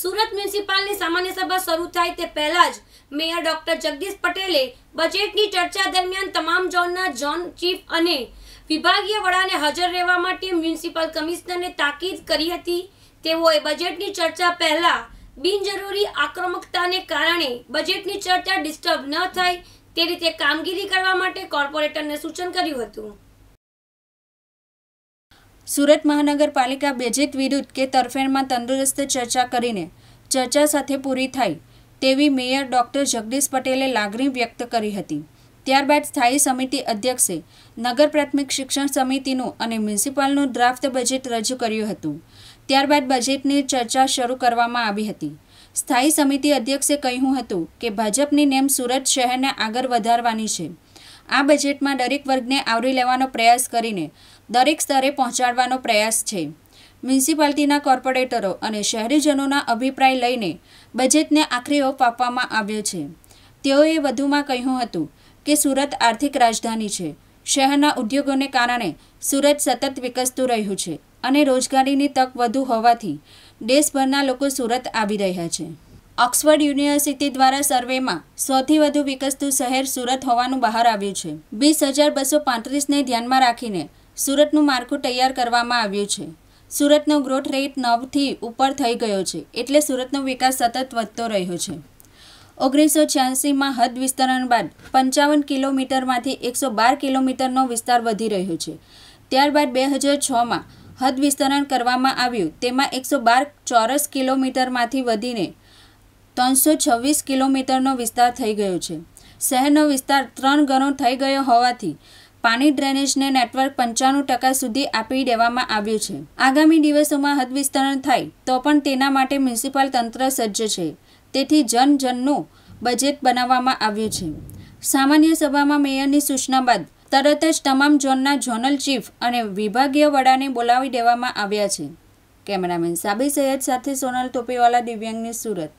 સુરત મ્યુનિસિપાલની સામાન્ય સભા શરૂ થાય તે પહેલા જ મેયર ડોક્ટર જગદીશ પટેલે બજેટની ચર્ચા દરમિયાન તમામ ઝોનના ઝોન ચીફ અને વિભાગીય વડાને હાજર રહેવા માટે મ્યુનિસિપલ કમિશનરને તાકીદ કરી હતી તેઓએ બજેટની ચર્ચા પહેલા બિનજરૂરી આક્રમકતાને કારણે બજેટની ચર્ચા ડિસ્ટર્બ ન થાય તે રીતે કામગીરી કરવા માટે કોર્પોરેટરને સૂચન કર્યું હતું સુરત મહાનગરપાલિકા બેજીત વિરુદ્ધ કે તરફેણમાં તંદુરસ્ત ચર્ચા કરીને ચર્ચા સાથે પૂરી થાય તેવી મેયર ડોક્ટર જગદીશ પટેલે લાગણી વ્યક્ત કરી હતી ત્યારબાદ સ્થાયી સમિતિ અધ્યક્ષે નગર પ્રાથમિક શિક્ષણ સમિતિનું અને મ્યુનિસિપાલનું ડ્રાફ્ટ બજેટ રજૂ કર્યું હતું ત્યારબાદ બજેટની ચર્ચા શરૂ કરવામાં આવી હતી સ્થાયી સમિતિ અધ્યક્ષે કહ્યું હતું કે ભાજપની નેમ સુરત શહેરને આગળ વધારવાની છે આ બજેટમાં દરેક વર્ગને આવરી લેવાનો પ્રયાસ કરીને દરેક સ્તરે પહોંચાડવાનો પ્રયાસ છે મ્યુનિસિપાલિટીના કોર્પોરેટરો અને શહેરીજનોના અભિપ્રાય લઈને બજેટને આખરી ઓપ આપવામાં આવ્યો છે તેઓએ વધુમાં કહ્યું હતું કે સુરત આર્થિક રાજધાની છે શહેરના ઉદ્યોગોને કારણે સુરત સતત વિકસતું રહ્યું છે અને રોજગારીની તક વધુ હોવાથી દેશભરના લોકો સુરત આવી રહ્યા છે ઓક્સફર્ડ યુનિવર્સિટી દ્વારા સર્વેમાં સૌથી વધુ વિકસતું શહેર સુરત હોવાનું બહાર આવ્યું છે વીસ હજાર બસો પાંત્રીસને ધ્યાનમાં રાખીને સુરતનું માળખું તૈયાર કરવામાં આવ્યું છે સુરતનો ગ્રોથ રેટ નવથી ઉપર થઈ ગયો છે એટલે સુરતનો વિકાસ સતત વધતો રહ્યો છે ઓગણીસો છ્યાસીમાં હદ વિસ્તરણ બાદ પંચાવન કિલોમીટરમાંથી એકસો બાર કિલોમીટરનો વિસ્તાર વધી રહ્યો છે ત્યારબાદ બે હજાર છમાં હદ વિસ્તરણ કરવામાં આવ્યું તેમાં એકસો બાર ચોરસ કિલોમીટરમાંથી વધીને ત્રણસો છવ્વીસ કિલોમીટરનો વિસ્તાર થઈ ગયો છે શહેરનો વિસ્તાર ત્રણ ગણો થઈ ગયો હોવાથી પાણી ડ્રેનેજને નેટવર્ક પંચાણું ટકા સુધી આપી દેવામાં આવ્યું છે આગામી દિવસોમાં હદ વિસ્તરણ થાય તો પણ તેના માટે મ્યુનિસિપલ તંત્ર સજ્જ છે તેથી જનજનનું બજેટ બનાવવામાં આવ્યું છે સામાન્ય સભામાં મેયરની સૂચના બાદ તરત જ તમામ ઝોનના ઝોનલ ચીફ અને વિભાગીય વડાને બોલાવી દેવામાં આવ્યા છે કેમેરામેન સાબી સૈયદ સાથે સોનલ તોપેવાલા દિવ્યાંગની સુરત